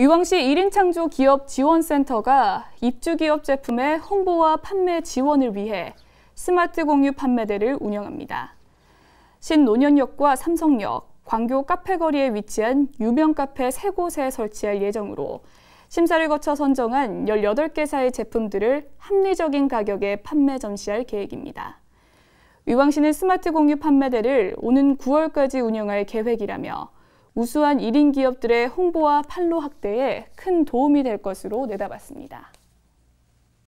의왕시 1인 창조 기업 지원센터가 입주기업 제품의 홍보와 판매 지원을 위해 스마트 공유 판매대를 운영합니다. 신논현역과 삼성역, 광교 카페거리에 위치한 유명 카페 3곳에 설치할 예정으로 심사를 거쳐 선정한 18개사의 제품들을 합리적인 가격에 판매 전시할 계획입니다. 의왕시는 스마트 공유 판매대를 오는 9월까지 운영할 계획이라며 우수한 1인 기업들의 홍보와 판로 확대에 큰 도움이 될 것으로 내다봤습니다.